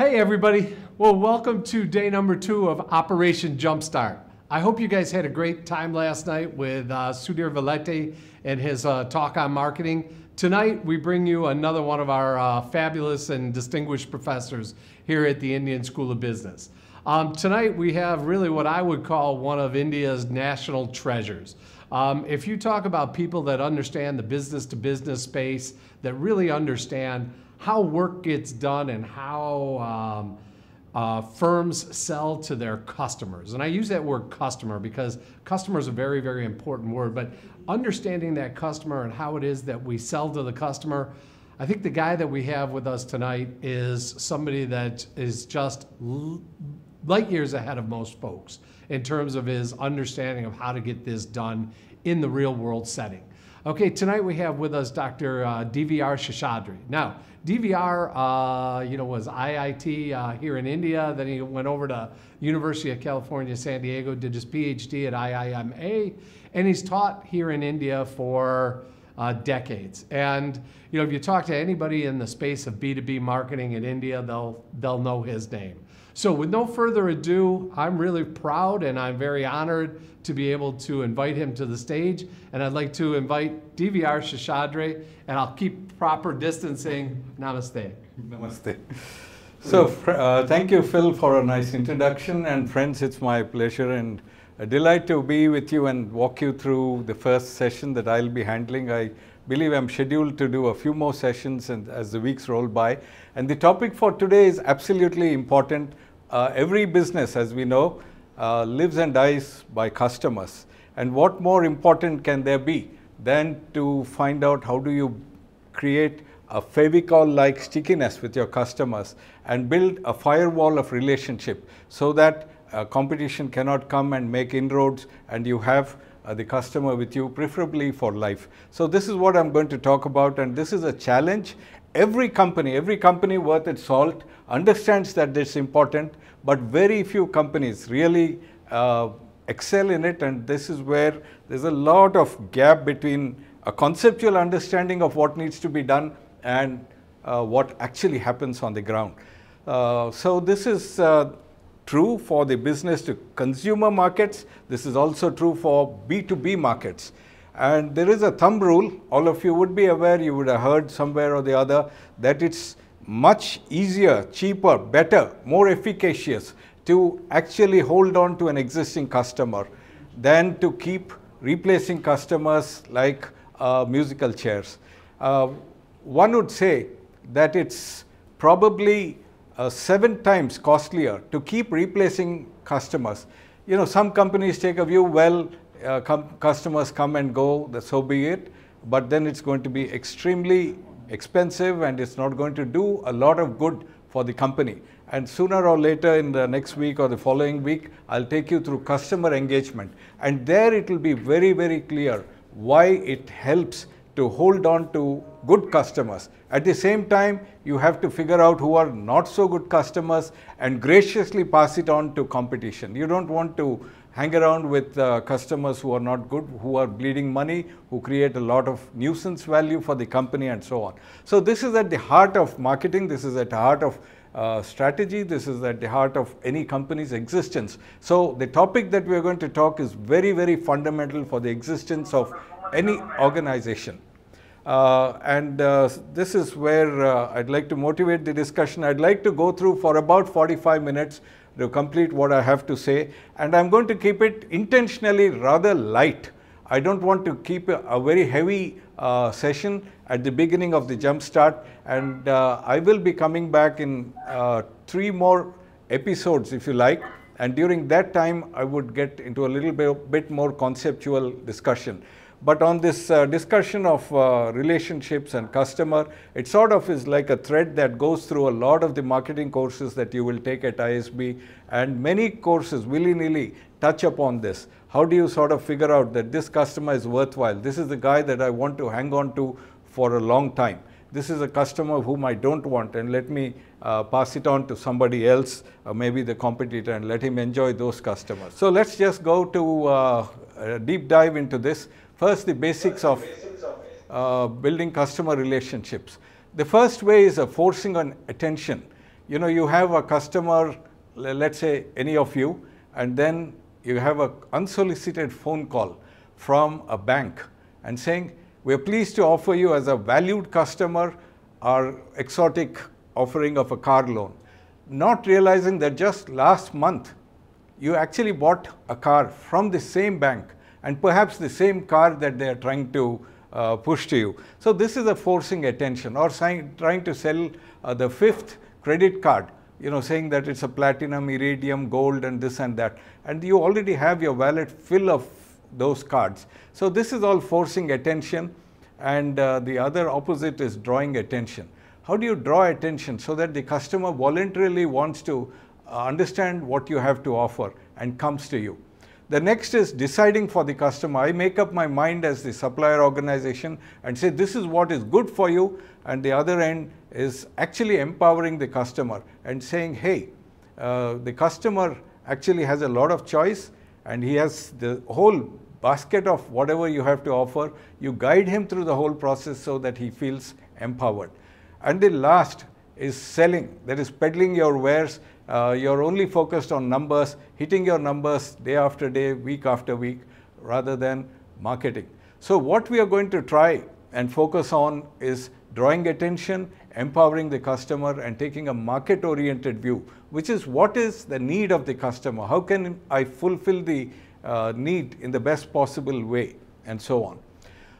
Hey everybody, well welcome to day number two of Operation Jumpstart. I hope you guys had a great time last night with uh, Sudhir Valete and his uh, talk on marketing. Tonight we bring you another one of our uh, fabulous and distinguished professors here at the Indian School of Business. Um, tonight we have really what I would call one of India's national treasures. Um, if you talk about people that understand the business to business space, that really understand how work gets done and how um, uh, firms sell to their customers. And I use that word customer because customer is a very, very important word. But understanding that customer and how it is that we sell to the customer, I think the guy that we have with us tonight is somebody that is just light years ahead of most folks in terms of his understanding of how to get this done in the real world setting. Okay, tonight we have with us Dr. Uh, DVR Shashadri. Now, DVR, uh, you know, was IIT uh, here in India. Then he went over to University of California, San Diego, did his PhD at IIMA, and he's taught here in India for uh, decades. And you know, if you talk to anybody in the space of B2B marketing in India, they'll they'll know his name. So, with no further ado, I'm really proud and I'm very honored to be able to invite him to the stage. And I'd like to invite DVR Shashadre, and I'll keep proper distancing. Namaste. Namaste. So, uh, thank you, Phil, for a nice introduction. And, friends, it's my pleasure and a delight to be with you and walk you through the first session that I'll be handling. I believe I'm scheduled to do a few more sessions and, as the weeks roll by. And the topic for today is absolutely important. Uh, every business, as we know, uh, lives and dies by customers. And what more important can there be than to find out how do you create a Fevicol-like stickiness with your customers and build a firewall of relationship so that uh, competition cannot come and make inroads and you have uh, the customer with you, preferably for life. So this is what I'm going to talk about and this is a challenge. Every company, every company worth its salt understands that it's important, but very few companies really uh, excel in it and this is where there's a lot of gap between a conceptual understanding of what needs to be done and uh, what actually happens on the ground. Uh, so this is uh, true for the business to consumer markets. This is also true for B2B markets. And there is a thumb rule, all of you would be aware, you would have heard somewhere or the other, that it's much easier, cheaper, better, more efficacious to actually hold on to an existing customer than to keep replacing customers like uh, musical chairs. Uh, one would say that it's probably uh, seven times costlier to keep replacing customers. You know, some companies take a view, well, uh, com customers come and go, so be it, but then it's going to be extremely expensive and it's not going to do a lot of good for the company. And sooner or later in the next week or the following week, I'll take you through customer engagement. And there it will be very, very clear why it helps to hold on to good customers. At the same time, you have to figure out who are not so good customers and graciously pass it on to competition. You don't want to hang around with uh, customers who are not good, who are bleeding money, who create a lot of nuisance value for the company and so on. So this is at the heart of marketing, this is at the heart of uh, strategy. This is at the heart of any company's existence. So the topic that we are going to talk is very, very fundamental for the existence of any organization. Uh, and uh, this is where uh, I'd like to motivate the discussion. I'd like to go through for about 45 minutes to complete what I have to say. And I'm going to keep it intentionally rather light. I don't want to keep a, a very heavy uh, session at the beginning of the jumpstart and uh, I will be coming back in uh, three more episodes if you like and during that time I would get into a little bit, bit more conceptual discussion. But on this uh, discussion of uh, relationships and customer, it sort of is like a thread that goes through a lot of the marketing courses that you will take at ISB and many courses willy-nilly touch upon this how do you sort of figure out that this customer is worthwhile? This is the guy that I want to hang on to for a long time. This is a customer whom I don't want and let me uh, pass it on to somebody else, uh, maybe the competitor, and let him enjoy those customers. So let's just go to uh, a deep dive into this. First, the basics of uh, building customer relationships. The first way is a forcing on attention. You know, you have a customer, let's say any of you, and then you have an unsolicited phone call from a bank and saying, we are pleased to offer you as a valued customer our exotic offering of a car loan, not realizing that just last month you actually bought a car from the same bank and perhaps the same car that they are trying to uh, push to you. So this is a forcing attention or trying to sell uh, the fifth credit card you know, saying that it's a platinum, iridium, gold and this and that. And you already have your wallet full of those cards. So this is all forcing attention and uh, the other opposite is drawing attention. How do you draw attention so that the customer voluntarily wants to uh, understand what you have to offer and comes to you? The next is deciding for the customer. I make up my mind as the supplier organization and say this is what is good for you and the other end is actually empowering the customer and saying, hey, uh, the customer actually has a lot of choice and he has the whole basket of whatever you have to offer. You guide him through the whole process so that he feels empowered. And the last is selling, that is peddling your wares. Uh, you're only focused on numbers, hitting your numbers day after day, week after week, rather than marketing. So what we are going to try and focus on is drawing attention empowering the customer and taking a market-oriented view, which is what is the need of the customer? How can I fulfill the uh, need in the best possible way and so on.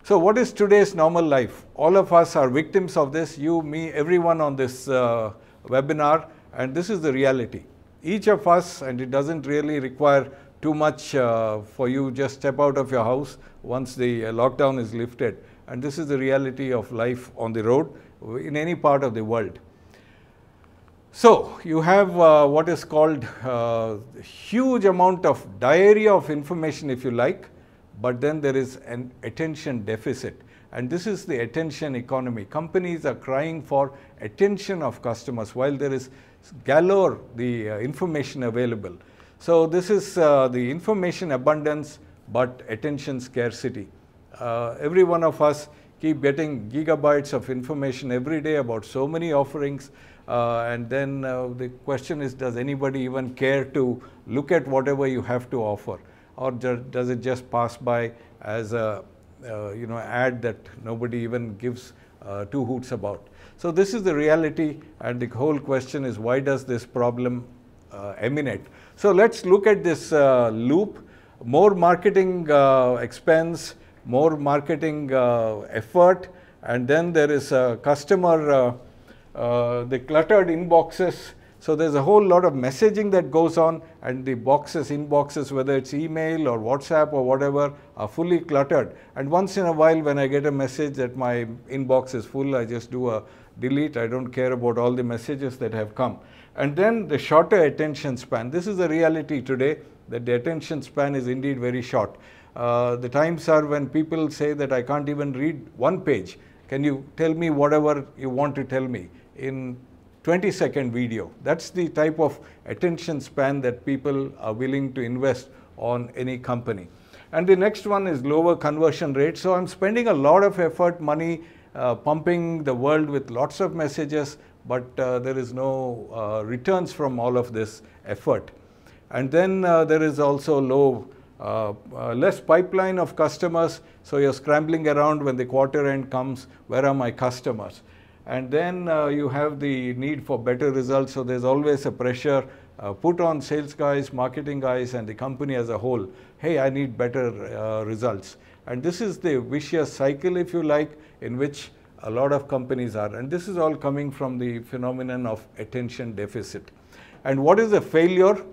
So what is today's normal life? All of us are victims of this, you, me, everyone on this uh, webinar and this is the reality. Each of us and it doesn't really require too much uh, for you just step out of your house once the uh, lockdown is lifted and this is the reality of life on the road in any part of the world. So, you have uh, what is called uh, huge amount of diarrhea of information if you like, but then there is an attention deficit and this is the attention economy. Companies are crying for attention of customers while there is galore the uh, information available. So, this is uh, the information abundance, but attention scarcity. Uh, every one of us keep getting gigabytes of information every day about so many offerings. Uh, and then uh, the question is, does anybody even care to look at whatever you have to offer? Or does it just pass by as a, uh, you know, ad that nobody even gives uh, two hoots about? So this is the reality and the whole question is, why does this problem uh, emanate? So let's look at this uh, loop, more marketing expense, more marketing uh, effort and then there is a customer, uh, uh, the cluttered inboxes. So there's a whole lot of messaging that goes on and the boxes, inboxes, whether it's email or WhatsApp or whatever are fully cluttered. And once in a while when I get a message that my inbox is full, I just do a delete. I don't care about all the messages that have come. And then the shorter attention span. This is a reality today that the attention span is indeed very short. Uh, the times are when people say that I can't even read one page. Can you tell me whatever you want to tell me in 20 second video? That's the type of attention span that people are willing to invest on any company. And the next one is lower conversion rate. So I'm spending a lot of effort, money, uh, pumping the world with lots of messages, but uh, there is no uh, returns from all of this effort. And then uh, there is also low uh, uh, less pipeline of customers, so you're scrambling around when the quarter end comes, where are my customers? And then uh, you have the need for better results, so there's always a pressure uh, put on sales guys, marketing guys, and the company as a whole. Hey, I need better uh, results. And this is the vicious cycle, if you like, in which a lot of companies are. And this is all coming from the phenomenon of attention deficit. And what is the failure?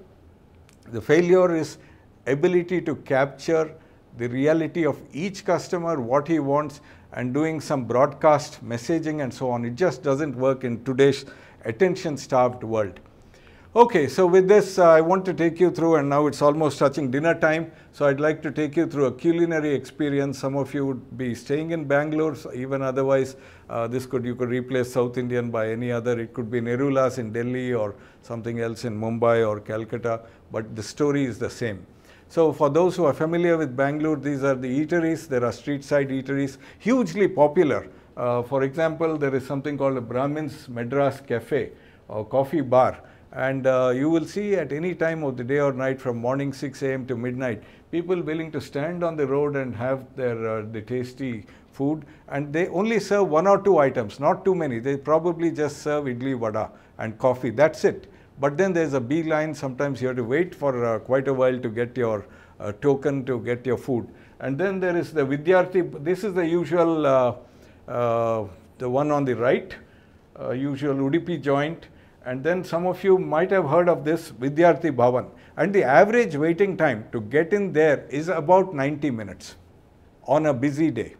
The failure is ability to capture the reality of each customer, what he wants, and doing some broadcast messaging and so on. It just doesn't work in today's attention-starved world. Okay, so with this, uh, I want to take you through, and now it's almost touching dinner time, so I'd like to take you through a culinary experience. Some of you would be staying in Bangalore, so even otherwise, uh, this could you could replace South Indian by any other. It could be Nerulas in Delhi or something else in Mumbai or Calcutta, but the story is the same. So for those who are familiar with Bangalore, these are the eateries. There are street side eateries, hugely popular. Uh, for example, there is something called a Brahmin's Madras Cafe or coffee bar. And uh, you will see at any time of the day or night from morning 6 a.m. to midnight, people willing to stand on the road and have their uh, the tasty food. And they only serve one or two items, not too many. They probably just serve idli vada and coffee. That's it. But then there's a B line, sometimes you have to wait for uh, quite a while to get your uh, token to get your food. And then there is the Vidyarthi, this is the usual, uh, uh, the one on the right, uh, usual UDP joint. And then some of you might have heard of this Vidyarthi Bhavan. And the average waiting time to get in there is about 90 minutes on a busy day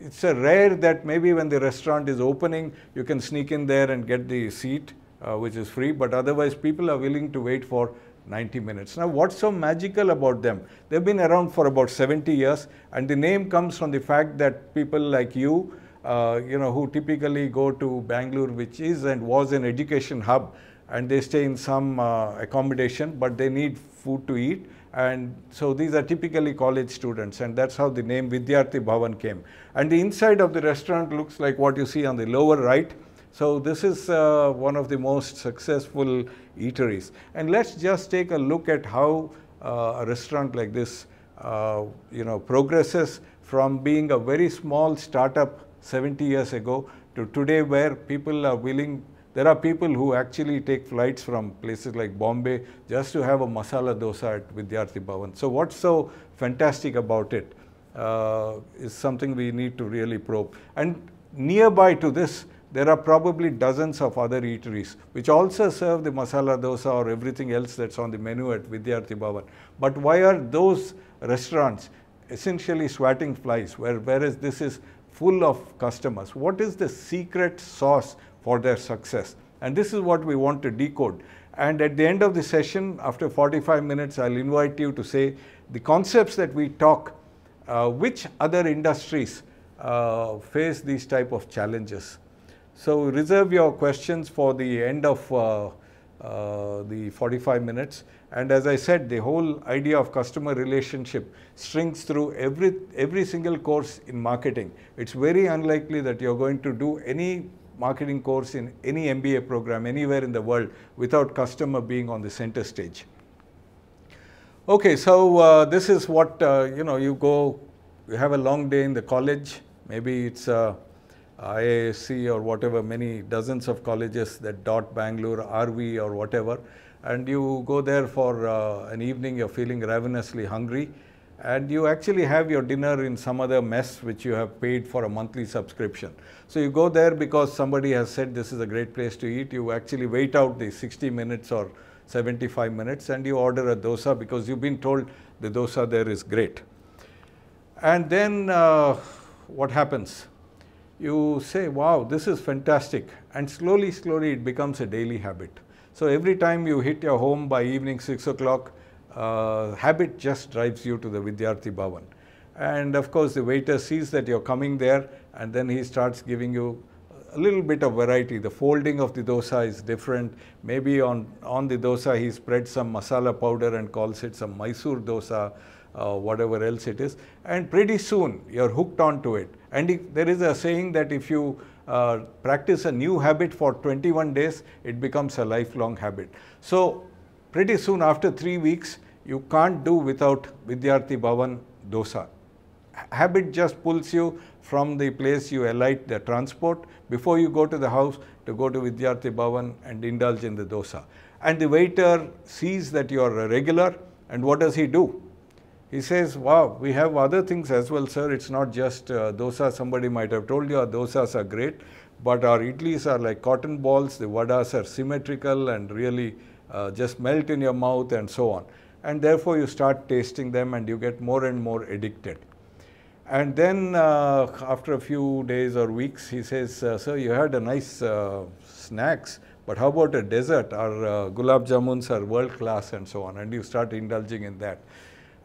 it's a rare that maybe when the restaurant is opening, you can sneak in there and get the seat. Uh, which is free, but otherwise people are willing to wait for 90 minutes. Now, what's so magical about them? They've been around for about 70 years, and the name comes from the fact that people like you, uh, you know, who typically go to Bangalore, which is and was an education hub, and they stay in some uh, accommodation, but they need food to eat. And so these are typically college students, and that's how the name Vidyarthi Bhavan came. And the inside of the restaurant looks like what you see on the lower right. So this is uh, one of the most successful eateries. And let's just take a look at how uh, a restaurant like this, uh, you know, progresses from being a very small startup 70 years ago to today where people are willing there are people who actually take flights from places like Bombay just to have a masala dosa at Vidyarthi Bhavan. So what's so fantastic about it uh, is something we need to really probe. And nearby to this, there are probably dozens of other eateries which also serve the masala dosa or everything else that's on the menu at Vidyarthi Bhavan. But why are those restaurants essentially swatting flies, where, whereas this is full of customers? What is the secret sauce for their success? And this is what we want to decode. And at the end of the session, after 45 minutes, I'll invite you to say the concepts that we talk, uh, which other industries uh, face these type of challenges so reserve your questions for the end of uh, uh, the 45 minutes. And as I said, the whole idea of customer relationship strings through every, every single course in marketing. It's very unlikely that you're going to do any marketing course in any MBA program anywhere in the world without customer being on the center stage. Okay, so uh, this is what, uh, you know, you go, you have a long day in the college, maybe it's a uh, IASC or whatever, many dozens of colleges that dot Bangalore, RV or whatever. And you go there for uh, an evening, you're feeling ravenously hungry. And you actually have your dinner in some other mess which you have paid for a monthly subscription. So you go there because somebody has said this is a great place to eat. You actually wait out the 60 minutes or 75 minutes and you order a dosa because you've been told the dosa there is great. And then uh, what happens? you say, wow, this is fantastic. And slowly, slowly it becomes a daily habit. So every time you hit your home by evening 6 o'clock, uh, habit just drives you to the Vidyarthi Bhavan. And of course, the waiter sees that you're coming there and then he starts giving you a little bit of variety. The folding of the dosa is different. Maybe on, on the dosa, he spreads some masala powder and calls it some Mysore dosa uh, whatever else it is. And pretty soon you're hooked onto it. And if, there is a saying that if you uh, practice a new habit for 21 days, it becomes a lifelong habit. So pretty soon after three weeks, you can't do without Vidyarthi Bhavan dosa. Habit just pulls you from the place you alight the transport before you go to the house to go to Vidyarthi Bhavan and indulge in the dosa. And the waiter sees that you are a regular and what does he do? He says, wow, we have other things as well, sir. It's not just uh, dosa. Somebody might have told you our dosas are great, but our idlis are like cotton balls. The vadas are symmetrical and really uh, just melt in your mouth and so on. And therefore, you start tasting them and you get more and more addicted. And then uh, after a few days or weeks, he says, uh, sir, you had a nice uh, snacks, but how about a dessert? Our uh, gulab jamuns are world class and so on. And you start indulging in that.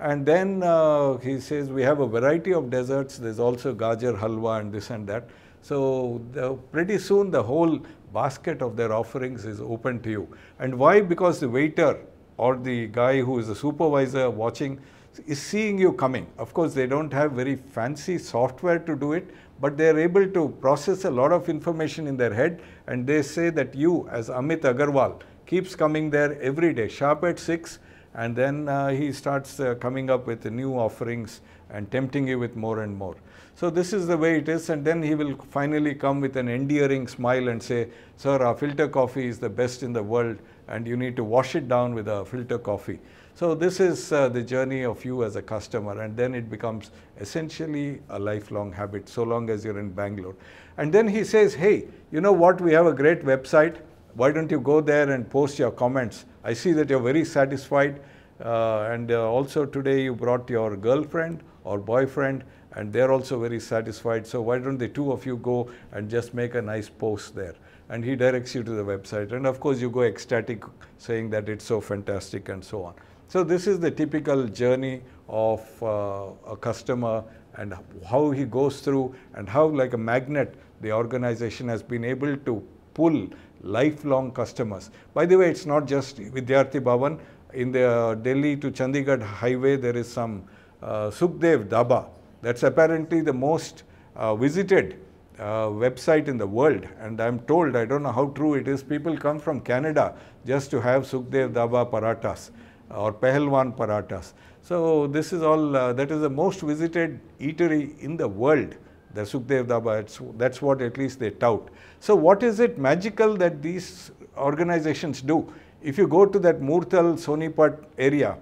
And then uh, he says, we have a variety of desserts. There's also Gajar Halwa and this and that. So the, pretty soon the whole basket of their offerings is open to you. And why? Because the waiter or the guy who is the supervisor watching is seeing you coming. Of course, they don't have very fancy software to do it, but they are able to process a lot of information in their head and they say that you as Amit Agarwal keeps coming there every day, sharp at 6 and then uh, he starts uh, coming up with new offerings and tempting you with more and more. So this is the way it is and then he will finally come with an endearing smile and say, sir, our filter coffee is the best in the world and you need to wash it down with our filter coffee. So this is uh, the journey of you as a customer and then it becomes essentially a lifelong habit so long as you're in Bangalore. And then he says, hey, you know what, we have a great website. Why don't you go there and post your comments? I see that you're very satisfied uh, and uh, also today you brought your girlfriend or boyfriend and they're also very satisfied. So why don't the two of you go and just make a nice post there? And he directs you to the website. And of course you go ecstatic saying that it's so fantastic and so on. So this is the typical journey of uh, a customer and how he goes through and how like a magnet the organization has been able to pull lifelong customers. By the way, it's not just Vidyarthi Bhavan. In the uh, Delhi to Chandigarh highway, there is some uh, Sukdev Daba. That's apparently the most uh, visited uh, website in the world and I'm told, I don't know how true it is, people come from Canada just to have Sukdev Daba paratas or Pehelwan paratas. So this is all, uh, that is the most visited eatery in the world the Sukdev Daba, that's what at least they tout. So what is it magical that these organizations do? If you go to that Murtal Sonipat area,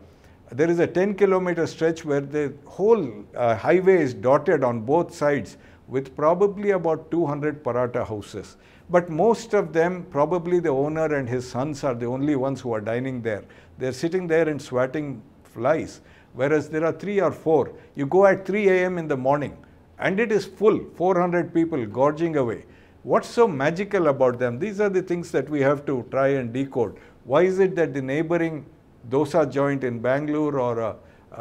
there is a 10 kilometer stretch where the whole uh, highway is dotted on both sides with probably about 200 paratha houses. But most of them, probably the owner and his sons are the only ones who are dining there. They're sitting there and swatting flies, whereas there are three or four. You go at 3 a.m. in the morning and it is full 400 people gorging away what's so magical about them these are the things that we have to try and decode why is it that the neighboring dosa joint in bangalore or a,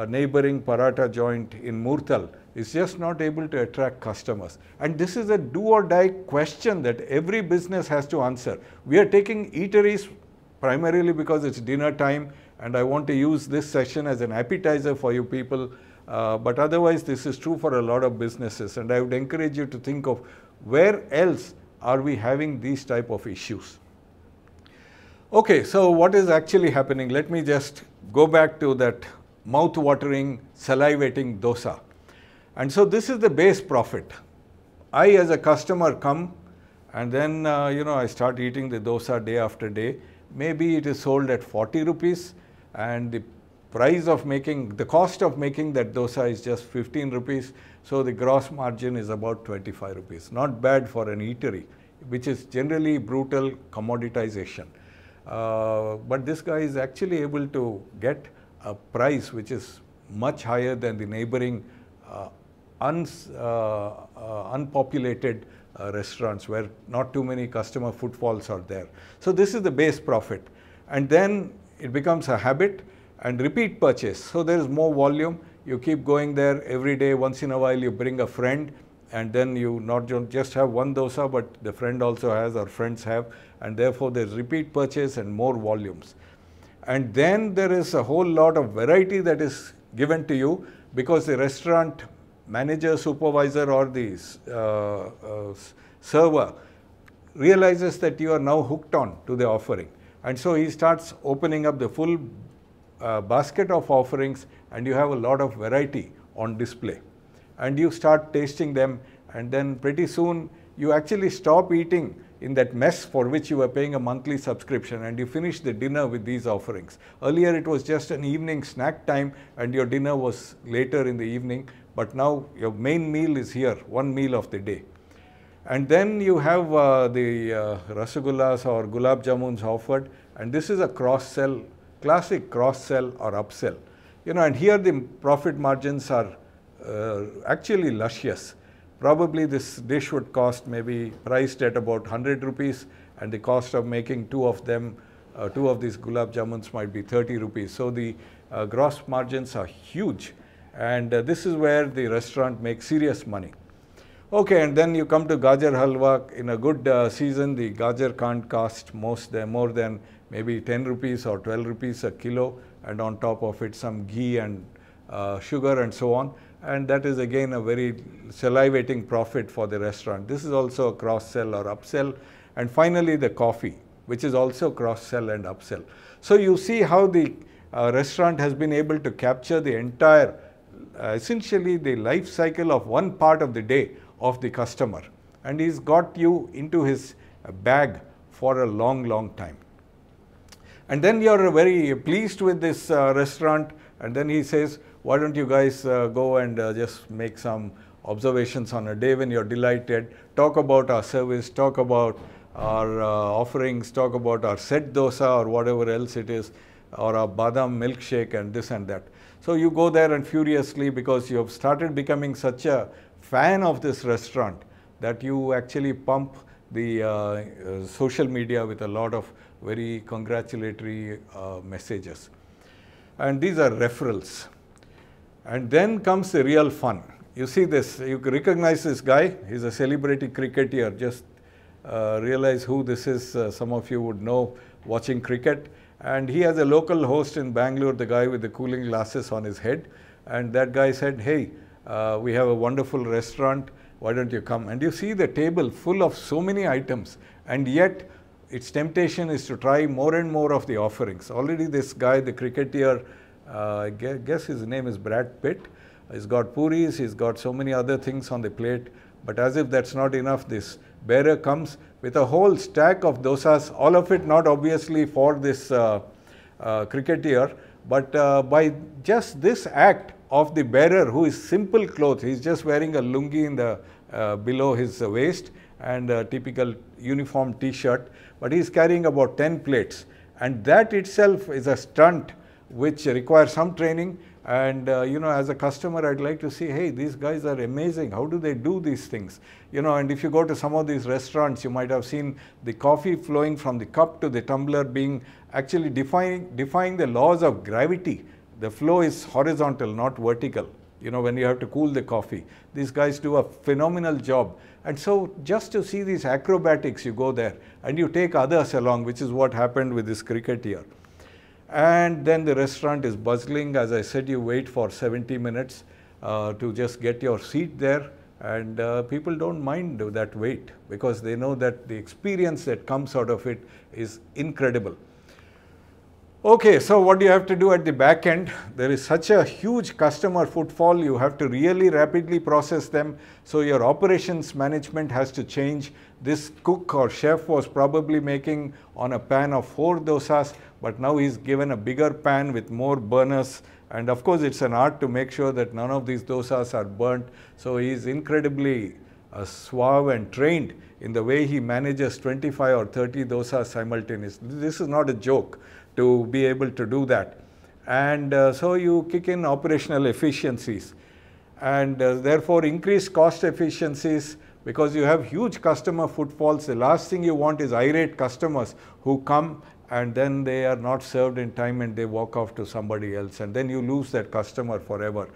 a neighboring paratha joint in murtal is just not able to attract customers and this is a do or die question that every business has to answer we are taking eateries primarily because it's dinner time and i want to use this session as an appetizer for you people uh, but otherwise, this is true for a lot of businesses. And I would encourage you to think of where else are we having these type of issues. Okay, so what is actually happening? Let me just go back to that mouth-watering, salivating dosa. And so this is the base profit. I as a customer come and then, uh, you know, I start eating the dosa day after day. Maybe it is sold at 40 rupees and the price of making, the cost of making that dosa is just 15 rupees. So the gross margin is about 25 rupees. Not bad for an eatery, which is generally brutal commoditization. Uh, but this guy is actually able to get a price which is much higher than the neighboring uh, un uh, uh, unpopulated uh, restaurants where not too many customer footfalls are there. So this is the base profit. And then it becomes a habit and repeat purchase. So there is more volume. You keep going there every day. Once in a while, you bring a friend and then you not just have one dosa, but the friend also has or friends have. And therefore, there's repeat purchase and more volumes. And then there is a whole lot of variety that is given to you because the restaurant manager, supervisor or the uh, uh, server realizes that you are now hooked on to the offering. And so he starts opening up the full uh, basket of offerings and you have a lot of variety on display. And you start tasting them and then pretty soon you actually stop eating in that mess for which you were paying a monthly subscription and you finish the dinner with these offerings. Earlier it was just an evening snack time and your dinner was later in the evening but now your main meal is here, one meal of the day. And then you have uh, the uh, rasagullas or gulab jamuns offered and this is a cross-sell classic cross-sell or upsell. You know, and here the profit margins are uh, actually luscious. Probably this dish would cost maybe priced at about 100 rupees and the cost of making two of them, uh, two of these gulab jamuns might be 30 rupees. So the uh, gross margins are huge and uh, this is where the restaurant makes serious money. Okay, and then you come to Gajar Halwa. In a good uh, season, the Gajar can't cost most, more than maybe 10 rupees or 12 rupees a kilo and on top of it some ghee and uh, sugar and so on and that is again a very salivating profit for the restaurant. This is also a cross sell or upsell and finally the coffee which is also cross sell and upsell. So you see how the uh, restaurant has been able to capture the entire uh, essentially the life cycle of one part of the day of the customer and he's got you into his bag for a long long time. And then you're very pleased with this uh, restaurant and then he says, why don't you guys uh, go and uh, just make some observations on a day when you're delighted, talk about our service, talk about our uh, offerings, talk about our set dosa or whatever else it is, or our badam milkshake and this and that. So you go there and furiously because you have started becoming such a fan of this restaurant that you actually pump the uh, uh, social media with a lot of very congratulatory uh, messages. And these are referrals. And then comes the real fun. You see this, you recognize this guy, he's a celebrity cricketer. Just uh, realize who this is. Uh, some of you would know watching cricket. And he has a local host in Bangalore, the guy with the cooling glasses on his head. And that guy said, hey, uh, we have a wonderful restaurant. Why don't you come? And you see the table full of so many items. And yet, its temptation is to try more and more of the offerings. Already this guy, the cricketer, uh, I guess his name is Brad Pitt, he's got puris, he's got so many other things on the plate. But as if that's not enough, this bearer comes with a whole stack of dosas, all of it not obviously for this uh, uh, cricketer, but uh, by just this act of the bearer who is simple clothes, he's just wearing a lungi in the, uh, below his waist and a typical uniform t-shirt, but he is carrying about 10 plates and that itself is a stunt which requires some training and uh, you know as a customer I'd like to see hey these guys are amazing how do they do these things you know and if you go to some of these restaurants you might have seen the coffee flowing from the cup to the tumbler being actually defying defying the laws of gravity the flow is horizontal not vertical you know, when you have to cool the coffee. These guys do a phenomenal job. And so just to see these acrobatics, you go there and you take others along, which is what happened with this cricket here. And then the restaurant is bustling. As I said, you wait for 70 minutes uh, to just get your seat there. And uh, people don't mind that wait because they know that the experience that comes out of it is incredible. Okay, so what do you have to do at the back end? There is such a huge customer footfall, you have to really rapidly process them. So your operations management has to change. This cook or chef was probably making on a pan of four dosas, but now he's given a bigger pan with more burners. And of course, it's an art to make sure that none of these dosas are burnt. So he's incredibly uh, suave and trained in the way he manages 25 or 30 dosas simultaneously. This is not a joke to be able to do that. And uh, so you kick in operational efficiencies and uh, therefore increase cost efficiencies because you have huge customer footfalls. The last thing you want is irate customers who come and then they are not served in time and they walk off to somebody else and then you lose that customer forever.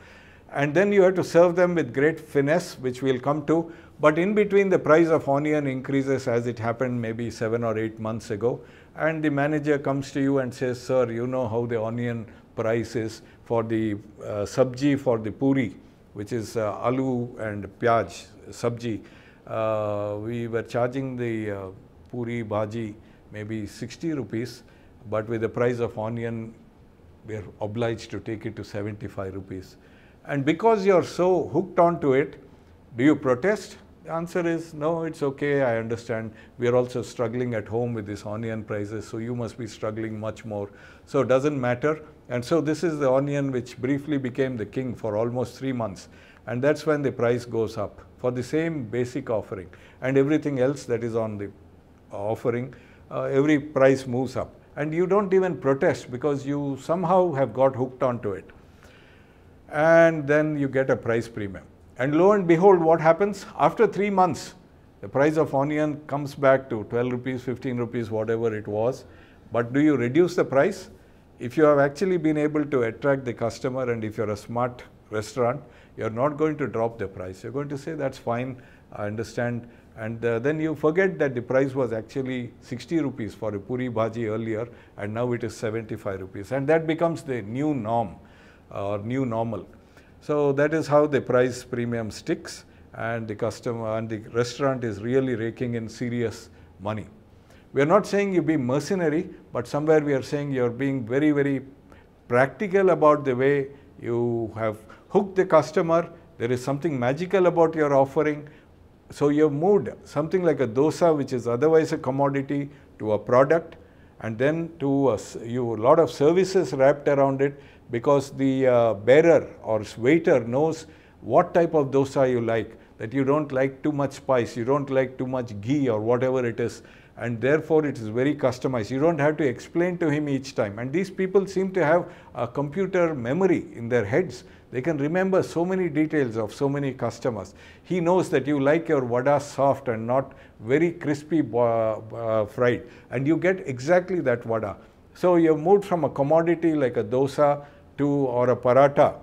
And then you have to serve them with great finesse, which we'll come to. But in between, the price of onion increases as it happened maybe seven or eight months ago and the manager comes to you and says, sir, you know how the onion price is for the uh, sabji for the puri, which is uh, aloo and pyaj, sabji. Uh, we were charging the uh, puri bhaji maybe 60 rupees, but with the price of onion, we are obliged to take it to 75 rupees. And because you are so hooked onto it, do you protest? The answer is no, it's okay, I understand. We are also struggling at home with this onion prices, so you must be struggling much more. So it doesn't matter. And so this is the onion which briefly became the king for almost three months. And that's when the price goes up for the same basic offering. And everything else that is on the offering, uh, every price moves up. And you don't even protest because you somehow have got hooked onto it. And then you get a price premium. And lo and behold, what happens? After three months, the price of onion comes back to 12 rupees, 15 rupees, whatever it was. But do you reduce the price? If you have actually been able to attract the customer and if you're a smart restaurant, you're not going to drop the price. You're going to say, that's fine, I understand. And uh, then you forget that the price was actually 60 rupees for a puri bhaji earlier and now it is 75 rupees. And that becomes the new norm uh, or uh, new normal. So that is how the price premium sticks and the customer and the restaurant is really raking in serious money. We are not saying you be mercenary, but somewhere we are saying you are being very, very practical about the way you have hooked the customer. There is something magical about your offering. So you have moved something like a dosa, which is otherwise a commodity, to a product and then to a, you, a lot of services wrapped around it because the uh, bearer or waiter knows what type of dosa you like, that you don't like too much spice, you don't like too much ghee or whatever it is and therefore it is very customized. You don't have to explain to him each time and these people seem to have a computer memory in their heads. They can remember so many details of so many customers. He knows that you like your vada soft and not very crispy uh, fried and you get exactly that vada. So you have moved from a commodity like a dosa to or a paratha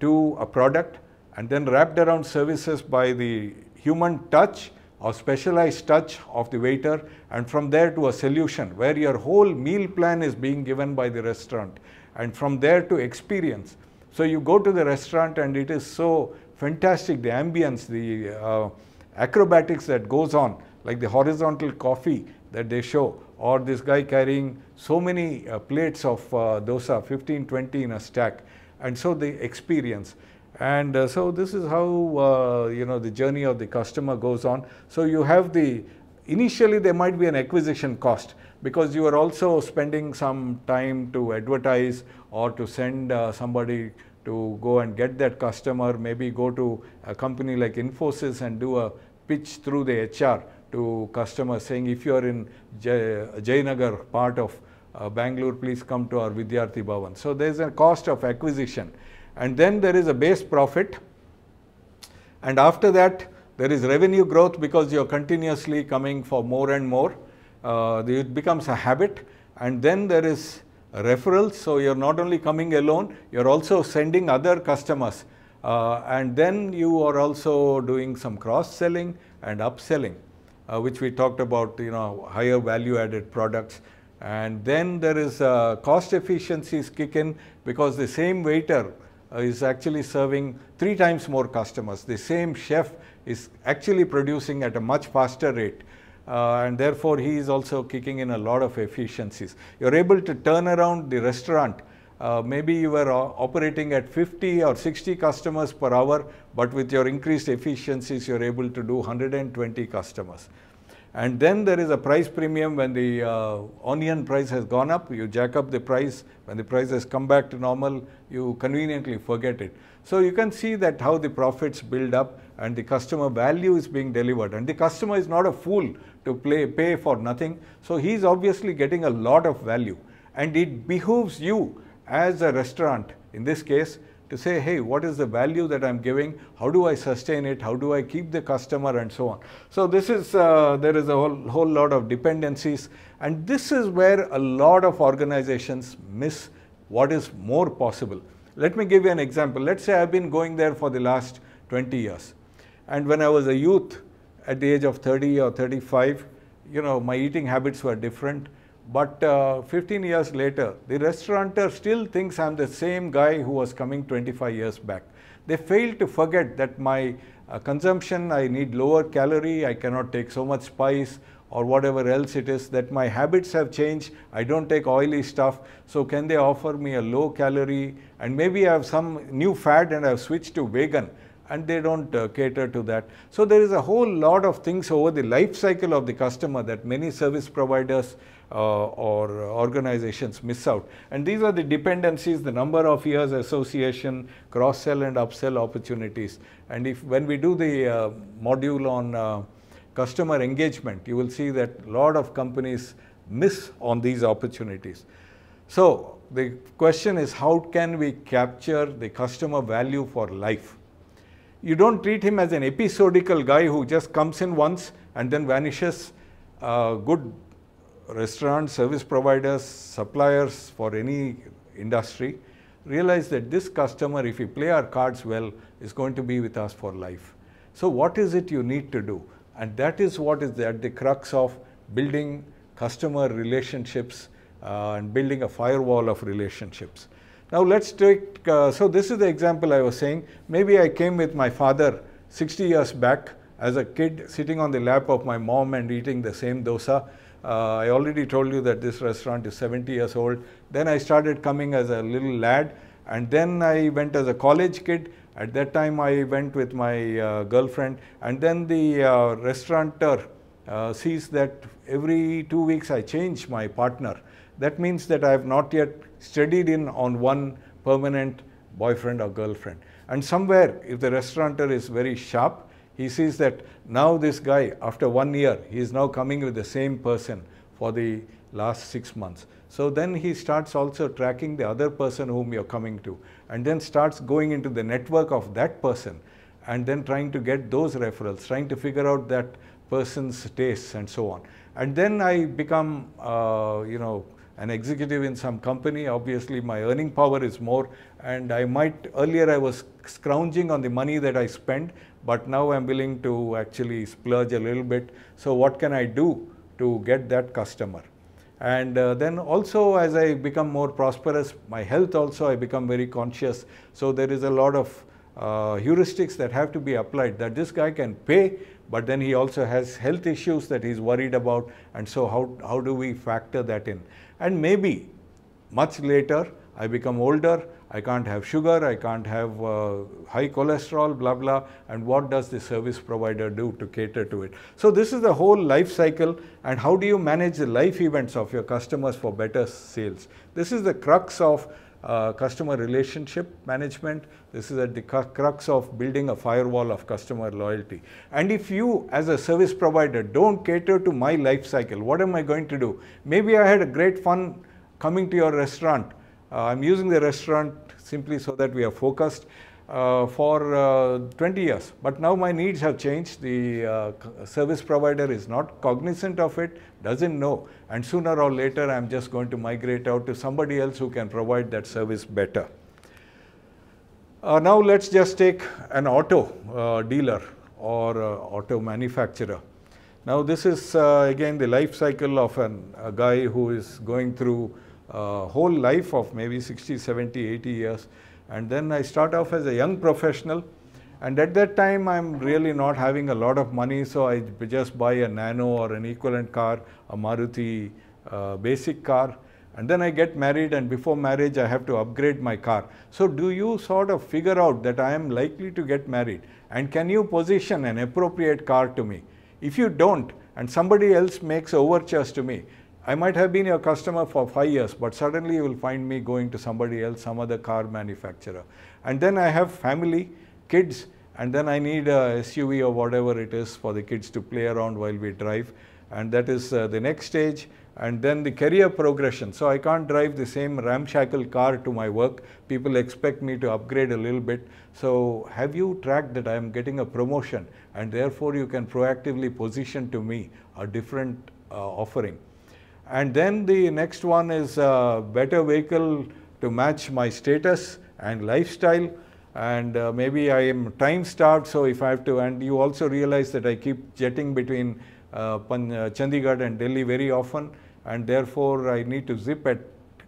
to a product and then wrapped around services by the human touch or specialized touch of the waiter and from there to a solution where your whole meal plan is being given by the restaurant and from there to experience. So you go to the restaurant and it is so fantastic the ambience, the uh, acrobatics that goes on like the horizontal coffee that they show or this guy carrying so many uh, plates of uh, dosa 15 20 in a stack and so the experience and uh, so this is how uh, you know the journey of the customer goes on so you have the initially there might be an acquisition cost because you are also spending some time to advertise or to send uh, somebody to go and get that customer maybe go to a company like infosys and do a pitch through the hr to customers saying if you are in Jainagar Jayanagar part of uh, Bangalore, please come to our Vidyarthi Bhavan. So, there is a cost of acquisition and then there is a base profit and after that there is revenue growth because you are continuously coming for more and more. Uh, it becomes a habit and then there is referrals. So, you are not only coming alone, you are also sending other customers uh, and then you are also doing some cross selling and upselling uh, which we talked about, you know, higher value added products. And then there is uh, cost efficiencies kick in because the same waiter uh, is actually serving three times more customers. The same chef is actually producing at a much faster rate. Uh, and therefore, he is also kicking in a lot of efficiencies. You're able to turn around the restaurant uh, maybe you were uh, operating at 50 or 60 customers per hour, but with your increased efficiencies, you're able to do 120 customers. And then there is a price premium when the uh, onion price has gone up, you jack up the price. When the price has come back to normal, you conveniently forget it. So you can see that how the profits build up and the customer value is being delivered. And the customer is not a fool to play, pay for nothing. So he's obviously getting a lot of value. And it behooves you as a restaurant, in this case, to say, hey, what is the value that I'm giving? How do I sustain it? How do I keep the customer and so on? So this is, uh, there is a whole, whole lot of dependencies and this is where a lot of organizations miss what is more possible. Let me give you an example. Let's say I've been going there for the last 20 years and when I was a youth at the age of 30 or 35, you know, my eating habits were different. But uh, 15 years later, the restaurateur still thinks I'm the same guy who was coming 25 years back. They fail to forget that my uh, consumption, I need lower calorie, I cannot take so much spice or whatever else it is, that my habits have changed, I don't take oily stuff, so can they offer me a low calorie and maybe I have some new fad and I have switched to vegan and they don't uh, cater to that. So there is a whole lot of things over the life cycle of the customer that many service providers uh, or organizations miss out. And these are the dependencies, the number of years association, cross-sell and upsell opportunities. And if when we do the uh, module on uh, customer engagement, you will see that a lot of companies miss on these opportunities. So the question is how can we capture the customer value for life? You don't treat him as an episodical guy who just comes in once and then vanishes. Uh, good restaurant service providers, suppliers for any industry realize that this customer, if we play our cards well, is going to be with us for life. So what is it you need to do? And that is what is at the crux of building customer relationships uh, and building a firewall of relationships. Now let's take, uh, so this is the example I was saying. Maybe I came with my father 60 years back as a kid sitting on the lap of my mom and eating the same dosa uh, I already told you that this restaurant is 70 years old. Then I started coming as a little lad and then I went as a college kid. At that time I went with my uh, girlfriend and then the uh, restaurateur uh, sees that every two weeks I change my partner. That means that I have not yet studied in on one permanent boyfriend or girlfriend. And somewhere if the restaurateur is very sharp, he sees that now this guy, after one year, he is now coming with the same person for the last six months. So then he starts also tracking the other person whom you're coming to and then starts going into the network of that person and then trying to get those referrals, trying to figure out that person's tastes and so on. And then I become, uh, you know, an executive in some company, obviously my earning power is more and I might, earlier I was scrounging on the money that I spent, but now I'm willing to actually splurge a little bit. So what can I do to get that customer? And uh, then also as I become more prosperous, my health also I become very conscious. So there is a lot of uh, heuristics that have to be applied that this guy can pay but then he also has health issues that he's worried about and so how, how do we factor that in and maybe much later I become older, I can't have sugar, I can't have uh, high cholesterol, blah, blah. And what does the service provider do to cater to it? So this is the whole life cycle and how do you manage the life events of your customers for better sales? This is the crux of uh, customer relationship management. This is at the crux of building a firewall of customer loyalty. And if you as a service provider don't cater to my life cycle, what am I going to do? Maybe I had a great fun coming to your restaurant. Uh, I'm using the restaurant simply so that we are focused uh, for uh, 20 years. But now my needs have changed. The uh, service provider is not cognizant of it, doesn't know. And sooner or later, I'm just going to migrate out to somebody else who can provide that service better. Uh, now let's just take an auto uh, dealer or uh, auto manufacturer. Now this is again the life cycle of an, a guy who is going through a whole life of maybe 60, 70, 80 years and then I start off as a young professional. And at that time, I'm really not having a lot of money, so I just buy a Nano or an equivalent car, a Maruti uh, basic car. And then I get married, and before marriage, I have to upgrade my car. So, do you sort of figure out that I am likely to get married? And can you position an appropriate car to me? If you don't, and somebody else makes overtures to me, I might have been your customer for five years, but suddenly you will find me going to somebody else, some other car manufacturer. And then I have family, kids, and then I need a SUV or whatever it is for the kids to play around while we drive. And that is uh, the next stage. And then the career progression. So I can't drive the same ramshackle car to my work. People expect me to upgrade a little bit. So have you tracked that I am getting a promotion and therefore you can proactively position to me a different uh, offering. And then the next one is a better vehicle to match my status and lifestyle. And uh, maybe I am time starved, so if I have to, and you also realize that I keep jetting between uh, uh, Chandigarh and Delhi very often, and therefore I need to zip at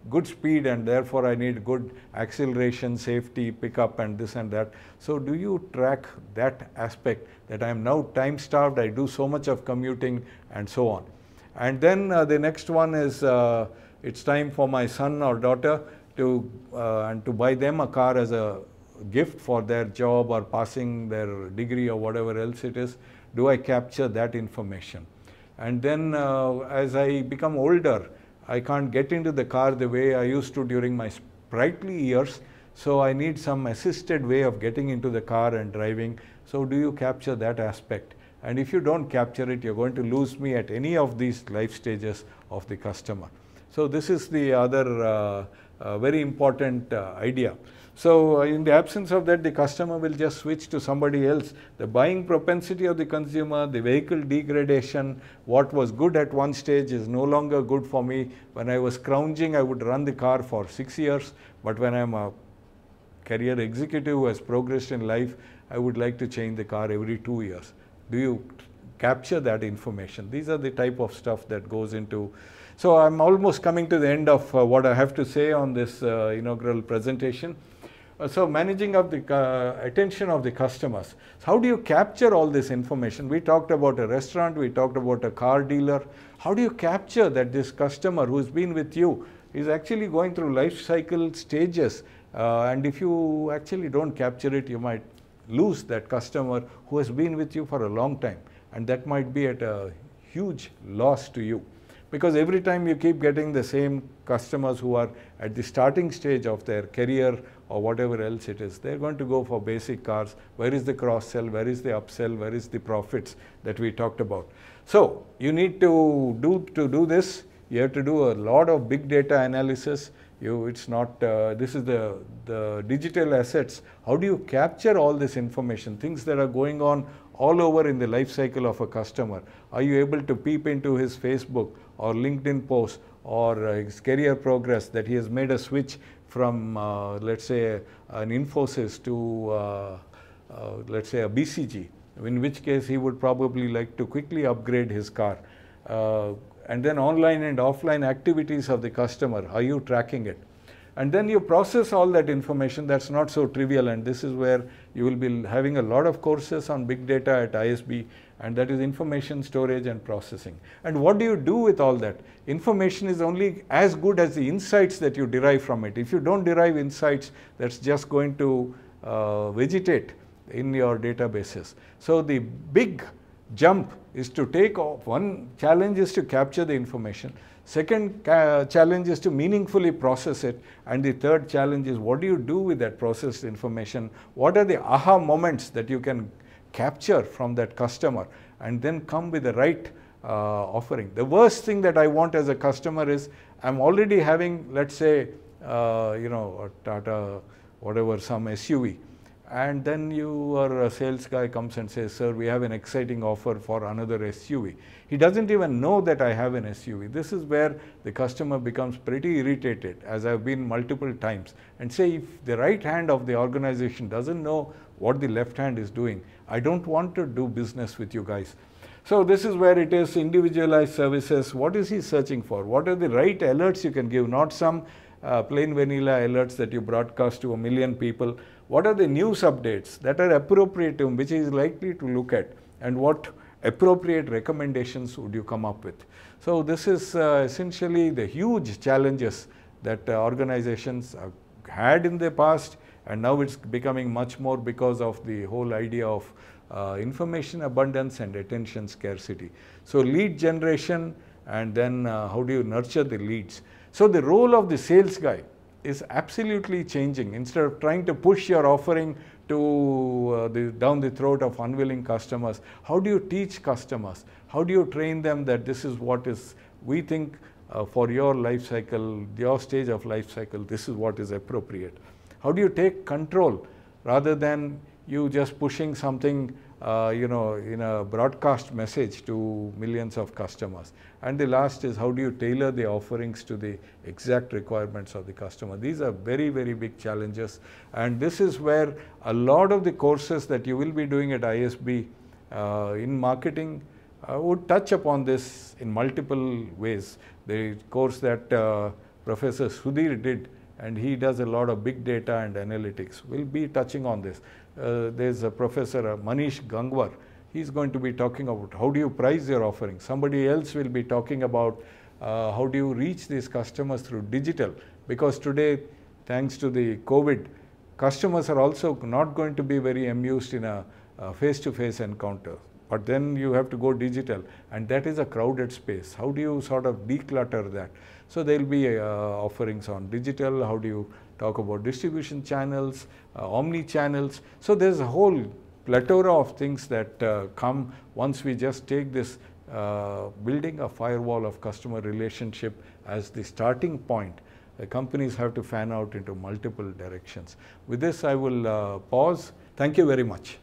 good speed and therefore I need good acceleration, safety, pickup and this and that. So do you track that aspect that I am now time starved, I do so much of commuting and so on. And then uh, the next one is uh, it's time for my son or daughter to uh, and to buy them a car as a gift for their job or passing their degree or whatever else it is. Do I capture that information? And then uh, as I become older, I can't get into the car the way I used to during my sprightly years. So I need some assisted way of getting into the car and driving. So do you capture that aspect? And if you don't capture it, you're going to lose me at any of these life stages of the customer. So this is the other uh, uh, very important uh, idea. So uh, in the absence of that, the customer will just switch to somebody else. The buying propensity of the consumer, the vehicle degradation, what was good at one stage is no longer good for me. When I was scrounging, I would run the car for six years. But when I'm a career executive who has progressed in life, I would like to change the car every two years do you capture that information? These are the type of stuff that goes into. So I'm almost coming to the end of uh, what I have to say on this uh, inaugural presentation. Uh, so managing of the uh, attention of the customers. So how do you capture all this information? We talked about a restaurant, we talked about a car dealer. How do you capture that this customer who's been with you is actually going through life cycle stages? Uh, and if you actually don't capture it, you might lose that customer who has been with you for a long time and that might be at a huge loss to you because every time you keep getting the same customers who are at the starting stage of their career or whatever else it is, they're going to go for basic cars. Where is the cross sell? Where is the upsell? Where is the profits that we talked about? So you need to do to do this. You have to do a lot of big data analysis. You, it's not, uh, this is the, the digital assets. How do you capture all this information, things that are going on all over in the life cycle of a customer? Are you able to peep into his Facebook or LinkedIn post or uh, his career progress that he has made a switch from, uh, let's say, an Infosys to, uh, uh, let's say, a BCG, in which case he would probably like to quickly upgrade his car. Uh, and then online and offline activities of the customer, are you tracking it? And then you process all that information that's not so trivial and this is where you will be having a lot of courses on big data at ISB and that is information storage and processing. And what do you do with all that? Information is only as good as the insights that you derive from it. If you don't derive insights, that's just going to uh, vegetate in your databases. So the big jump is to take off. One challenge is to capture the information. Second challenge is to meaningfully process it. And the third challenge is what do you do with that processed information? What are the aha moments that you can capture from that customer and then come with the right uh, offering. The worst thing that I want as a customer is I'm already having, let's say, uh, you know, Tata, whatever, some SUV and then your uh, sales guy comes and says, sir, we have an exciting offer for another SUV. He doesn't even know that I have an SUV. This is where the customer becomes pretty irritated, as I've been multiple times. And say, if the right hand of the organization doesn't know what the left hand is doing, I don't want to do business with you guys. So this is where it is individualized services. What is he searching for? What are the right alerts you can give? Not some uh, plain vanilla alerts that you broadcast to a million people what are the news updates that are appropriate to him, which he is likely to look at, and what appropriate recommendations would you come up with. So, this is uh, essentially the huge challenges that uh, organizations have had in the past and now it's becoming much more because of the whole idea of uh, information abundance and attention scarcity. So, lead generation and then uh, how do you nurture the leads. So, the role of the sales guy is absolutely changing. Instead of trying to push your offering to uh, the, down the throat of unwilling customers, how do you teach customers? How do you train them that this is what is we think uh, for your life cycle, your stage of life cycle, this is what is appropriate. How do you take control rather than you just pushing something uh, you know, in a broadcast message to millions of customers. And the last is how do you tailor the offerings to the exact requirements of the customer. These are very, very big challenges. And this is where a lot of the courses that you will be doing at ISB uh, in marketing uh, would touch upon this in multiple ways. The course that uh, Professor Sudhir did and he does a lot of big data and analytics. will be touching on this. Uh, there's a professor uh, Manish Gangwar. He's going to be talking about how do you price your offering. Somebody else will be talking about uh, how do you reach these customers through digital. Because today, thanks to the COVID, customers are also not going to be very amused in a face-to-face -face encounter. But then you have to go digital and that is a crowded space. How do you sort of declutter that? So there will be uh, offerings on digital, how do you talk about distribution channels, uh, omni channels. So there's a whole plethora of things that uh, come once we just take this uh, building a firewall of customer relationship as the starting point. The companies have to fan out into multiple directions. With this, I will uh, pause. Thank you very much.